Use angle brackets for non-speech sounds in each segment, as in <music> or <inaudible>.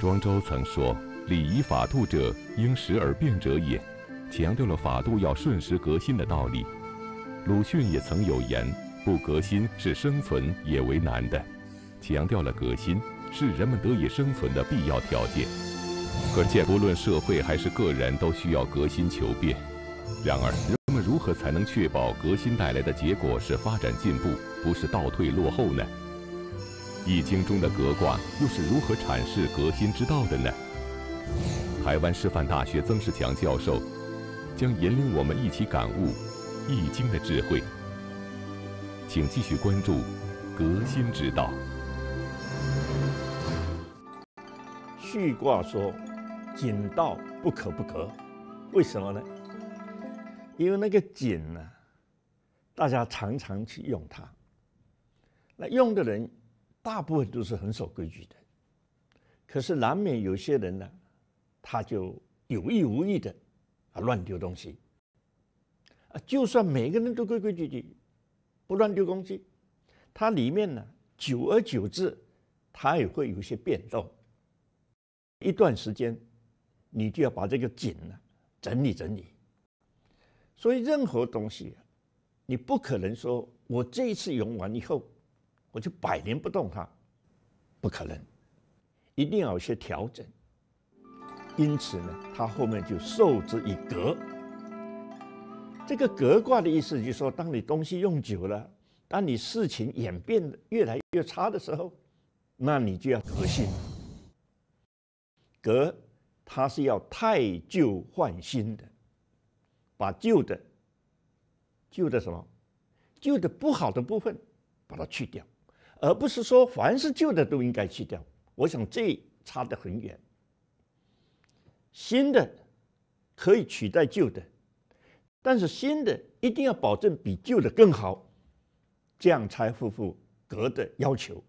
庄周曾说：“礼仪法度者，应时而变者也。”强调了法度要顺时革新的道理。鲁迅也曾有言：“不革新是生存也为难的。”强调了革新是人们得以生存的必要条件。可见，不论社会还是个人，都需要革新求变。然而，人们如何才能确保革新带来的结果是发展进步，不是倒退落后呢？易经中的革卦又是如何阐释革新之道的呢？台湾师范大学曾仕强教授将引领我们一起感悟易经的智慧，请继续关注革新之道。序卦说：“井道不可不革，为什么呢？因为那个井呢，大家常常去用它，那用的人。”大部分都是很守规矩的，可是难免有些人呢，他就有意无意的啊乱丢东西。啊，就算每个人都规规矩矩，不乱丢东西，它里面呢，久而久之，它也会有些变动。一段时间，你就要把这个井呢整理整理。所以任何东西，你不可能说我这一次用完以后。我就百年不动它，不可能，一定要有些调整。因此呢，他后面就受之以革。这个格卦的意思就是说，当你东西用久了，当你事情演变的越来越差的时候，那你就要革新。革，它是要太旧换新的，把旧的、旧的什么、旧的不好的部分，把它去掉。而不是说凡是旧的都应该去掉，我想这差得很远。新的可以取代旧的，但是新的一定要保证比旧的更好，这样才符合格的要求。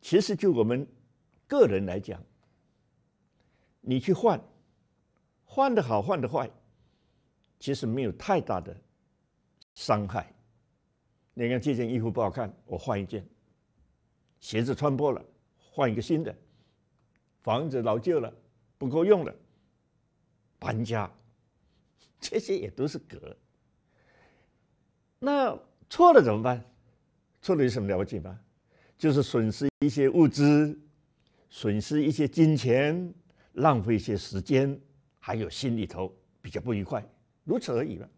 其实就我们个人来讲，你去换，换的好换的坏，其实没有太大的伤害。你看这件衣服不好看，我换一件。鞋子穿破了，换一个新的；房子老旧了，不够用了，搬家，<laughs> 这些也都是格。那错了怎么办？错了有什么了不起吗？就是损失一些物资，损失一些金钱，浪费一些时间，还有心里头比较不愉快，如此而已了。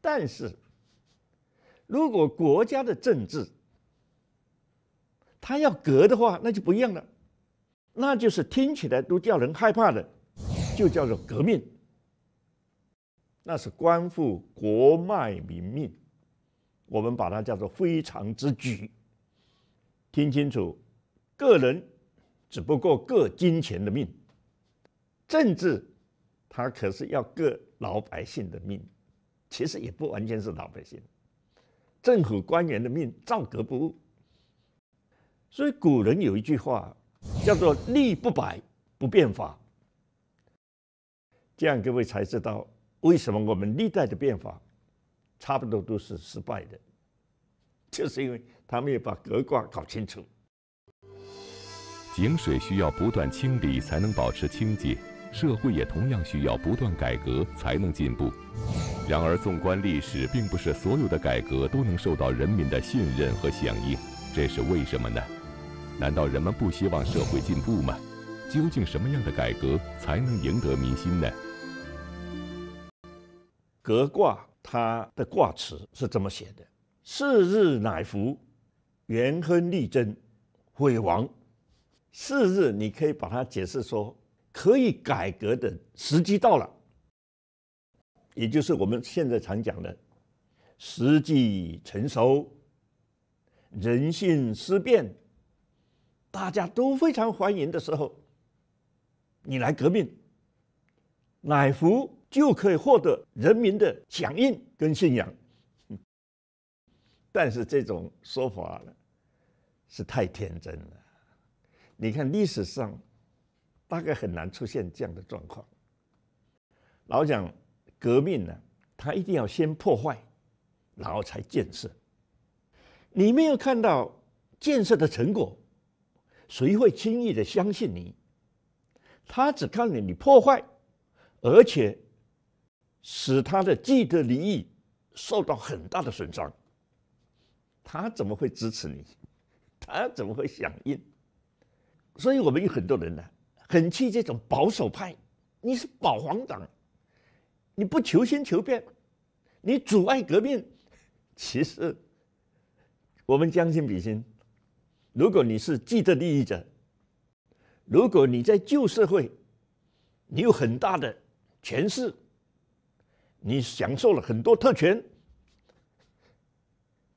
但是，如果国家的政治，他要革的话，那就不一样了，那就是听起来都叫人害怕的，就叫做革命。那是关乎国脉民命，我们把它叫做非常之举。听清楚，个人只不过各金钱的命，政治他可是要各老百姓的命，其实也不完全是老百姓，政府官员的命照革不误。所以古人有一句话，叫做“利不百，不变法”。这样各位才知道为什么我们历代的变法，差不多都是失败的，就是因为他们没有把格卦搞清楚。井水需要不断清理才能保持清洁，社会也同样需要不断改革才能进步。然而，纵观历史，并不是所有的改革都能受到人民的信任和响应，这是为什么呢？难道人们不希望社会进步吗？究竟什么样的改革才能赢得民心呢？革卦它的卦辞是这么写的？四日乃福，元亨利贞，悔亡。四日，你可以把它解释说，可以改革的时机到了，也就是我们现在常讲的时机成熟，人性思变。大家都非常欢迎的时候，你来革命，乃福就可以获得人民的响应跟信仰。<laughs> 但是这种说法呢，是太天真了。你看历史上，大概很难出现这样的状况。老蒋革命呢，他一定要先破坏，然后才建设。你没有看到建设的成果。谁会轻易的相信你？他只看到你破坏，而且使他的既得利益受到很大的损伤，他怎么会支持你？他怎么会响应？所以我们有很多人呢，很气这种保守派。你是保皇党，你不求新求变，你阻碍革命。其实我们将心比心。如果你是既得利益者，如果你在旧社会，你有很大的权势，你享受了很多特权，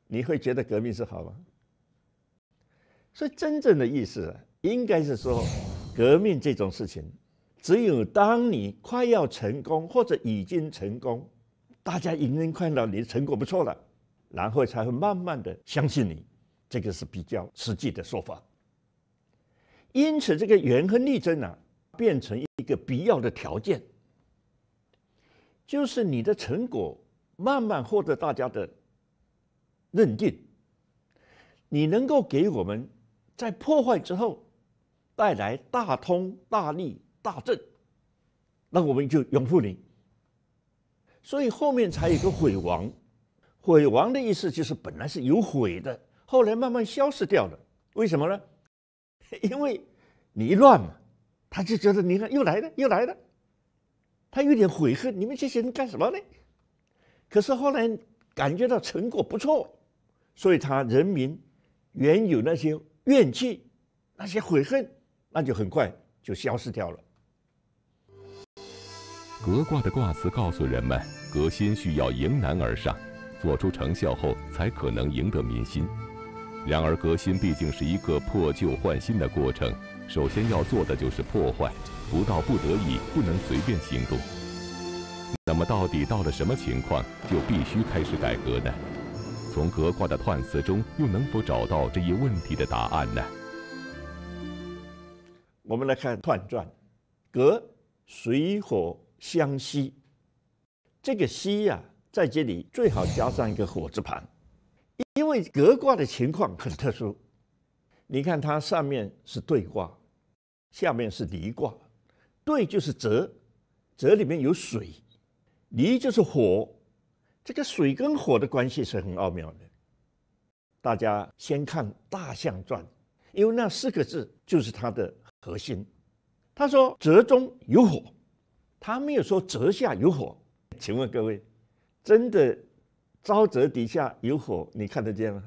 你会觉得革命是好吗？所以真正的意思应该是说，革命这种事情，只有当你快要成功或者已经成功，大家已经看到你的成果不错了，然后才会慢慢的相信你。这个是比较实际的说法，因此这个缘和力在呢，变成一个必要的条件，就是你的成果慢慢获得大家的认定，你能够给我们在破坏之后带来大通大利大正，那我们就拥护你。所以后面才有个毁亡，毁亡的意思就是本来是有毁的。后来慢慢消失掉了，为什么呢？<laughs> 因为你一乱嘛，他就觉得你看又来了，又来了，他有点悔恨，你们这些人干什么呢？可是后来感觉到成果不错，所以他人民原有那些怨气、那些悔恨，那就很快就消失掉了。革卦的卦辞告诉人们，革新需要迎难而上，做出成效后才可能赢得民心。然而革新毕竟是一个破旧换新的过程，首先要做的就是破坏，不到不得已不能随便行动。那么，到底到了什么情况就必须开始改革呢？从革卦的彖辞中又能否找到这一问题的答案呢？我们来看彖传，革，水火相吸，这个吸呀，在这里最好加上一个火字旁。因为格卦的情况很特殊，你看它上面是对卦，下面是离卦。对就是泽，泽里面有水；离就是火。这个水跟火的关系是很奥妙的。大家先看大象传，因为那四个字就是它的核心。他说：“泽中有火。”他没有说“泽下有火”。请问各位，真的？沼泽底下有火，你看得见吗？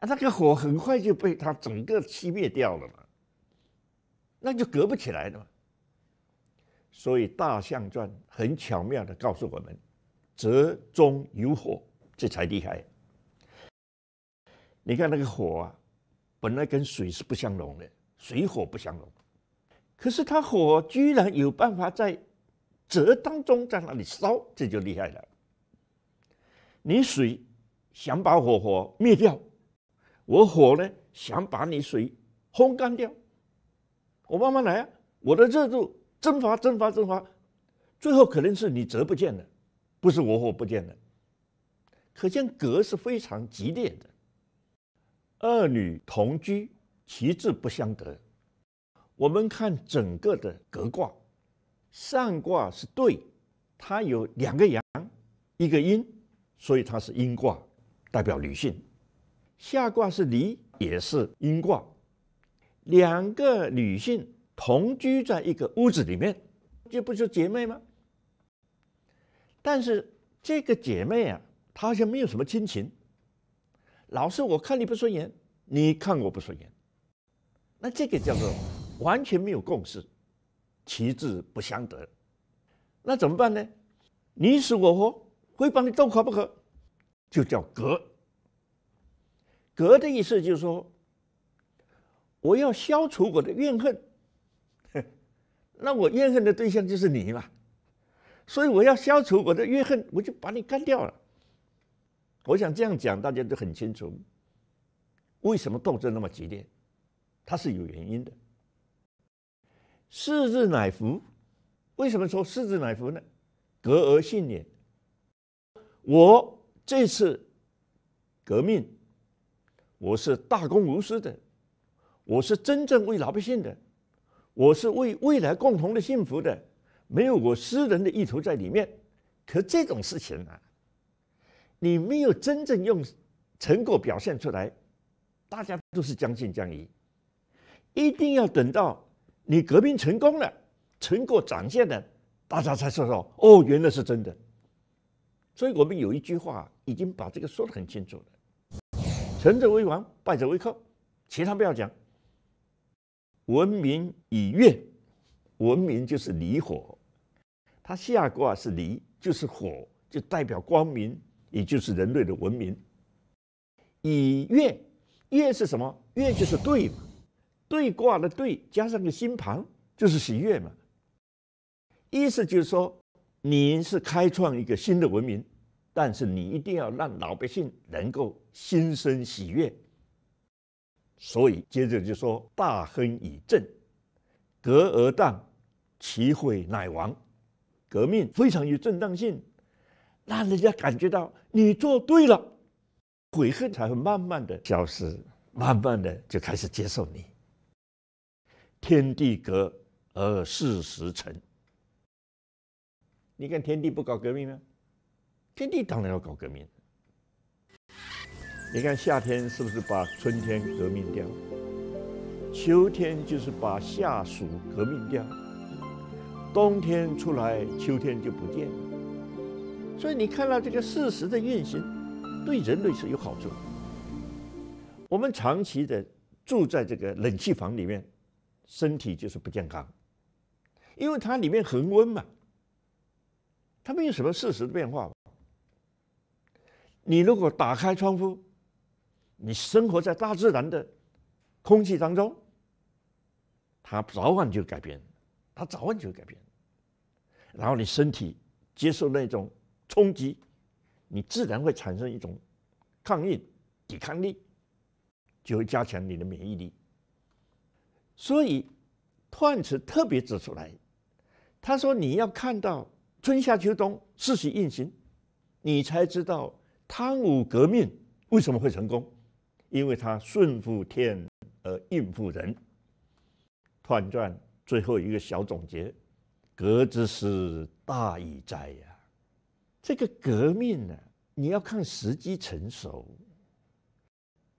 啊，那个火很快就被它整个熄灭掉了嘛，那就隔不起来了嘛。所以《大象传》很巧妙地告诉我们：泽中有火，这才厉害。你看那个火啊，本来跟水是不相容的，水火不相容。可是它火居然有办法在泽当中在那里烧，这就厉害了。你水想把火火灭掉，我火呢想把你水烘干掉，我慢慢来啊！我的热度蒸发蒸发蒸发，最后可能是你折不见了，不是我火不见了。可见格是非常激烈的。二女同居，其志不相得。我们看整个的格卦，上卦是对，它有两个阳，一个阴。所以它是阴卦，代表女性。下卦是离，也是阴卦，两个女性同居在一个屋子里面，这不就姐妹吗？但是这个姐妹啊，她好像没有什么亲情，老是我看你不顺眼，你看我不顺眼，那这个叫做完全没有共识，其志不相得。那怎么办呢？你死我活。会帮你斗垮不可？就叫“格”。格的意思就是说，我要消除我的怨恨，<laughs> 那我怨恨的对象就是你嘛。所以我要消除我的怨恨，我就把你干掉了。我想这样讲，大家都很清楚。为什么斗争那么激烈？它是有原因的。四字乃服，为什么说四字乃服呢？格而信也。我这次革命，我是大公无私的，我是真正为老百姓的，我是为未来共同的幸福的，没有我私人的意图在里面。可这种事情啊，你没有真正用成果表现出来，大家都是将信将疑。一定要等到你革命成功了，成果展现了，大家才说说，哦，原来是真的。所以我们有一句话已经把这个说得很清楚了：“成者为王，败者为寇。”其他不要讲。文明以月，文明就是离火，它下卦是离，就是火，就代表光明，也就是人类的文明。以月，月是什么？月就是对嘛，对卦的对加上个星旁，就是喜悦嘛。意思就是说。你是开创一个新的文明，但是你一定要让老百姓能够心生喜悦。所以接着就说：“大亨以正，革而荡，其悔乃亡。”革命非常有正当性，让人家感觉到你做对了，悔恨才会慢慢的消失，慢慢的就开始接受你。天地革而事时成。你看天地不搞革命吗？天地当然要搞革命。你看夏天是不是把春天革命掉？秋天就是把夏暑革命掉。冬天出来，秋天就不见了。所以你看到这个事实的运行，对人类是有好处。我们长期的住在这个冷气房里面，身体就是不健康，因为它里面恒温嘛。它没有什么事实的变化？你如果打开窗户，你生活在大自然的空气当中，它早晚就改变，它早晚就改变。然后你身体接受那种冲击，你自然会产生一种抗应抵抗力，就会加强你的免疫力。所以托万茨特别指出来，他说你要看到。春夏秋冬四时运行，你才知道汤武革命为什么会成功，因为它顺服天而应付人。团传最后一个小总结：革之时大矣哉呀！这个革命呢，你要看时机成熟。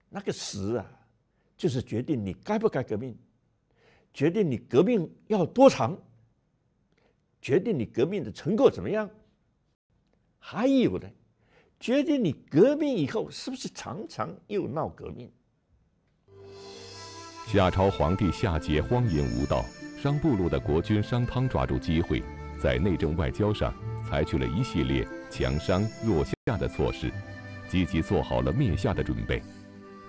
那个时啊，就是决定你该不该革命，决定你革命要多长。决定你革命的成果怎么样？还有呢，决定你革命以后是不是常常又闹革命？夏朝皇帝夏桀荒淫无道，商部落的国君商汤抓住机会，在内政外交上采取了一系列强商弱夏的措施，积极做好了灭夏的准备。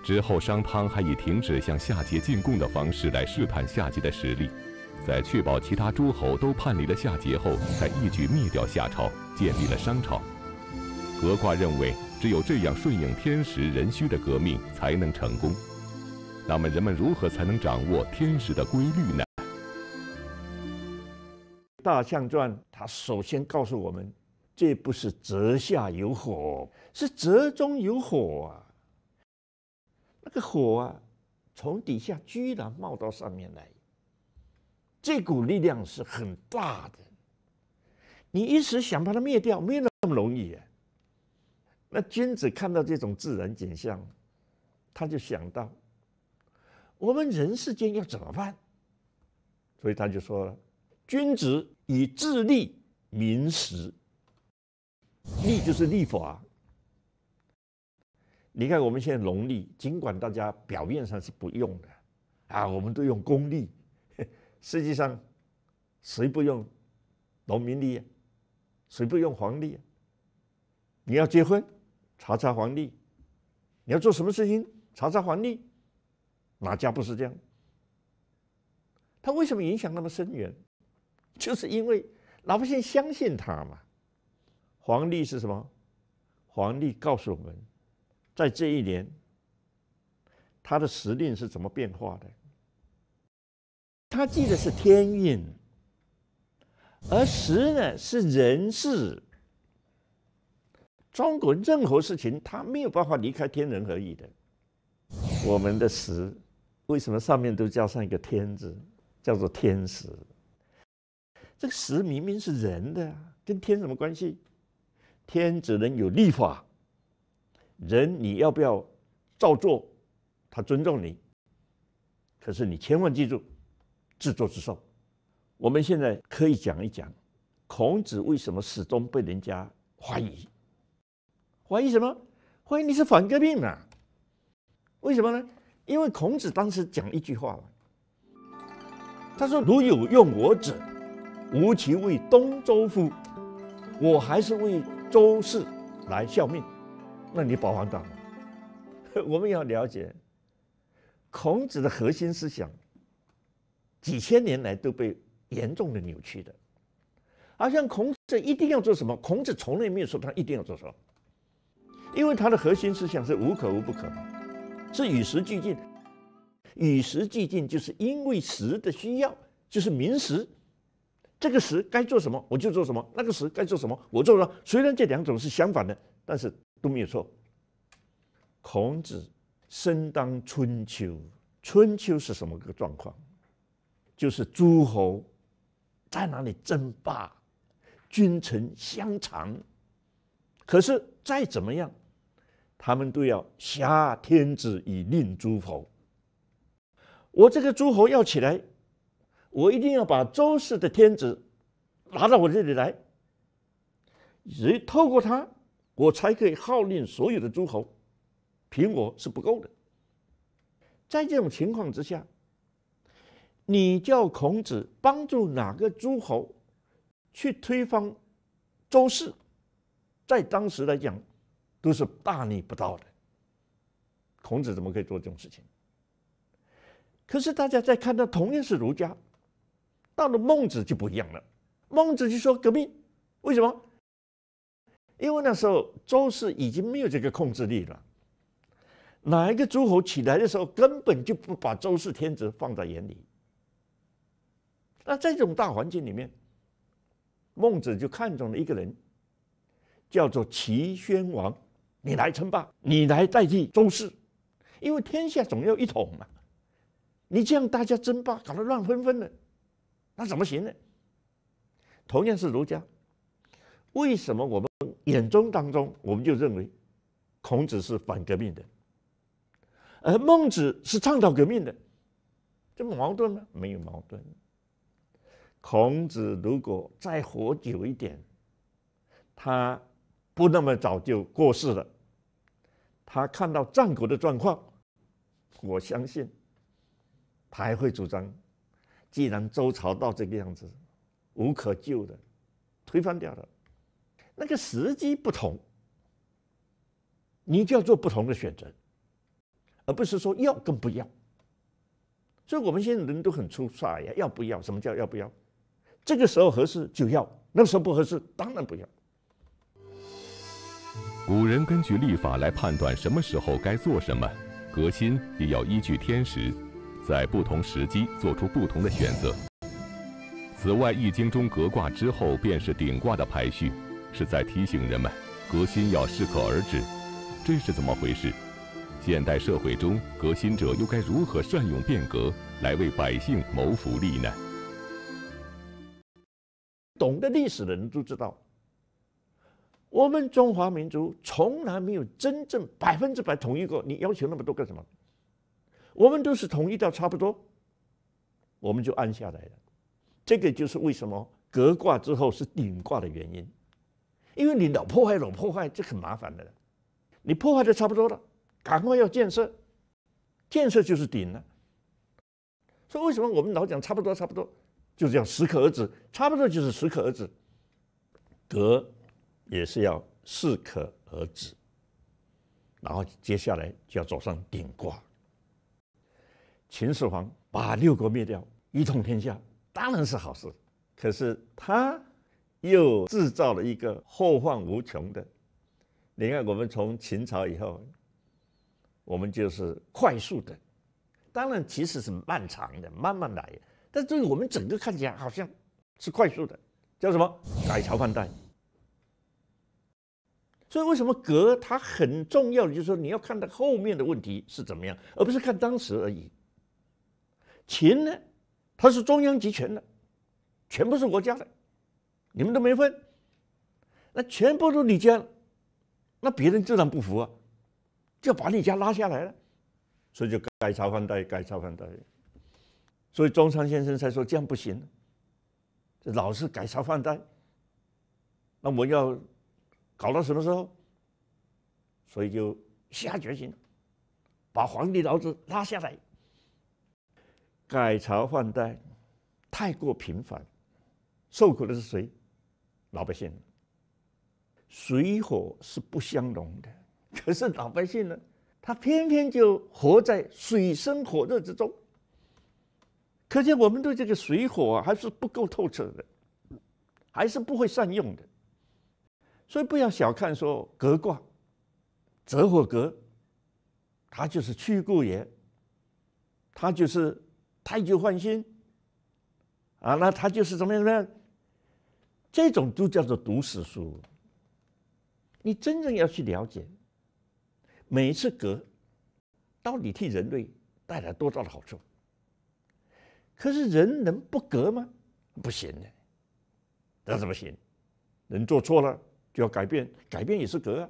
之后，商汤还以停止向夏桀进贡的方式来试探夏桀的实力。在确保其他诸侯都叛离了夏桀后，才一举灭掉夏朝，建立了商朝。革卦认为，只有这样顺应天时人需的革命才能成功。那么，人们如何才能掌握天时的规律呢？大象传它首先告诉我们，这不是折下有火，是折中有火啊。那个火啊，从底下居然冒到上面来。这股力量是很大的，你一时想把它灭掉没有那么容易那君子看到这种自然景象，他就想到我们人世间要怎么办，所以他就说了：“君子以自立民时，立就是立法。你看我们现在农历，尽管大家表面上是不用的，啊，我们都用公历。”实际上，谁不用农民益，谁不用黄历？你要结婚，查查黄历；你要做什么事情，查查黄历。哪家不是这样？他为什么影响那么深远？就是因为老百姓相信他嘛。黄历是什么？黄历告诉我们，在这一年，他的时令是怎么变化的。他记得是天运，而时呢是人事。中国任何事情，他没有办法离开天人合一的。我们的时，为什么上面都加上一个天字，叫做天时？这个时明明是人的啊，跟天什么关系？天只能有立法，人你要不要照做，他尊重你。可是你千万记住。自作自受。我们现在可以讲一讲，孔子为什么始终被人家怀疑？怀疑什么？怀疑你是反革命啊？为什么呢？因为孔子当时讲一句话了，他说：“如有用我者，吾其为东周乎？我还是为周氏来效命。那你保皇党 <laughs> 我们要了解孔子的核心思想。”几千年来都被严重的扭曲的，而像孔子一定要做什么？孔子从来没有说他一定要做什么，因为他的核心思想是无可无不可，是与时俱进。与时俱进，就是因为时的需要，就是民时。这个时该做什么我就做什么，那个时该做什么我做什么。虽然这两种是相反的，但是都没有错。孔子生当春秋，春秋是什么个状况？就是诸侯在哪里争霸，君臣相长。可是再怎么样，他们都要挟天子以令诸侯。我这个诸侯要起来，我一定要把周氏的天子拿到我这里来，只透过他，我才可以号令所有的诸侯。凭我是不够的，在这种情况之下。你叫孔子帮助哪个诸侯去推翻周氏，在当时来讲，都是大逆不道的。孔子怎么可以做这种事情？可是大家在看到同样是儒家，到了孟子就不一样了。孟子就说：“革命为什么？因为那时候周氏已经没有这个控制力了。哪一个诸侯起来的时候，根本就不把周氏天子放在眼里。”那在这种大环境里面，孟子就看中了一个人，叫做齐宣王，你来称霸，你来代替周氏，因为天下总要一统嘛，你这样大家争霸搞得乱纷纷的，那怎么行呢？同样是儒家，为什么我们眼中当中我们就认为孔子是反革命的，而孟子是倡导革命的？这么矛盾吗？没有矛盾。孔子如果再活久一点，他不那么早就过世了。他看到战国的状况，我相信他还会主张：既然周朝到这个样子，无可救的，推翻掉了，那个时机不同，你就要做不同的选择，而不是说要跟不要。所以我们现在人都很粗率呀，要不要？什么叫要不要？这个时候合适就要，那时候不合适当然不要。古人根据历法来判断什么时候该做什么，革新也要依据天时，在不同时机做出不同的选择。此外，《易经》中革卦之后便是顶卦的排序，是在提醒人们革新要适可而止。这是怎么回事？现代社会中革新者又该如何善用变革来为百姓谋福利呢？懂得历史的人都知道，我们中华民族从来没有真正百分之百统一过。你要求那么多干什么？我们都是统一到差不多，我们就安下来了。这个就是为什么革卦之后是顶卦的原因，因为你老破坏，老破坏，这很麻烦的。你破坏的差不多了，赶快要建设，建设就是顶了。所以为什么我们老讲差不多，差不多？就这样适可而止，差不多就是适可而止。得也是要适可而止，然后接下来就要走上顶挂。秦始皇把六国灭掉，一统天下，当然是好事。可是他又制造了一个后患无穷的。你看，我们从秦朝以后，我们就是快速的，当然其实是漫长的，慢慢来。那对我们整个看起来好像是快速的，叫什么改朝换代。所以为什么革它很重要？的就是说你要看到后面的问题是怎么样，而不是看当时而已。秦呢，它是中央集权的，全部是国家的，你们都没分，那全部都你家那别人自然不服啊，就把你家拉下来了，所以就改朝换代，改朝换代。所以，中山先生才说这样不行，这老是改朝换代，那我要搞到什么时候？所以就下决心把皇帝老子拉下来，改朝换代太过频繁，受苦的是谁？老百姓。水火是不相容的，可是老百姓呢，他偏偏就活在水深火热之中。可见我们对这个水火还是不够透彻的，还是不会善用的，所以不要小看说隔卦、折火格，它就是去故也，它就是太旧换新啊，那它就是怎么样呢？这种就叫做读死书。你真正要去了解，每一次隔到底替人类带来多大的好处。可是人能不革吗？不行的，那怎么行？人做错了就要改变，改变也是革。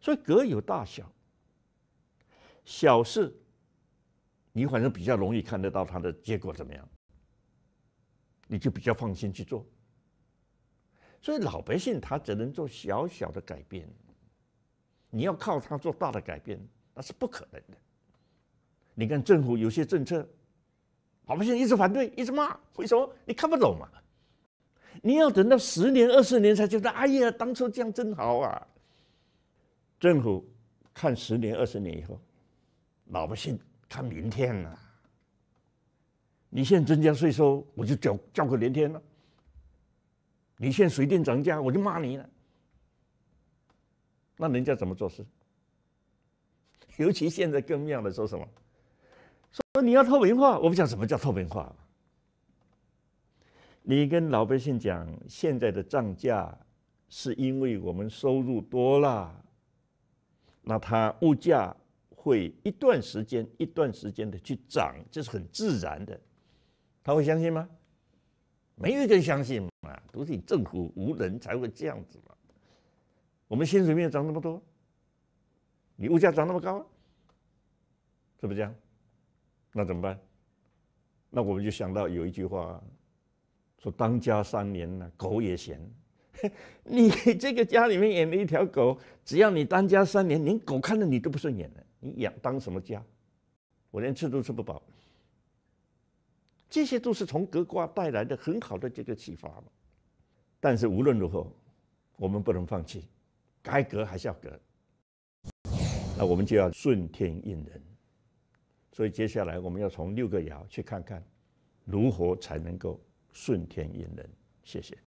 所以革有大小，小事你反正比较容易看得到它的结果怎么样，你就比较放心去做。所以老百姓他只能做小小的改变，你要靠他做大的改变，那是不可能的。你看政府有些政策。老百姓一直反对，一直骂，为什么？你看不懂嘛？你要等到十年、二十年才觉得，哎呀，当初这样真好啊。政府看十年、二十年以后，老百姓看明天呐。你现在增加税收，我就叫叫个连天了。你现在水电涨价，我就骂你了。那人家怎么做事？<laughs> 尤其现在更妙的，说什么？说你要透明化，我们讲什么叫透明化。你跟老百姓讲，现在的涨价是因为我们收入多了，那他物价会一段时间一段时间的去涨，这是很自然的，他会相信吗？没有就相信嘛，都是你政府无能才会这样子嘛。我们薪水没有涨那么多，你物价涨那么高，是不是？那怎么办？那我们就想到有一句话，说当家三年呢，狗也嫌。<laughs> 你这个家里面养了一条狗，只要你当家三年，连狗看了你都不顺眼了。你养当什么家？我连吃都吃不饱。这些都是从格卦带来的很好的这个启发嘛。但是无论如何，我们不能放弃，改革还是要格。那我们就要顺天应人。所以接下来我们要从六个爻去看看，如何才能够顺天应人。谢谢。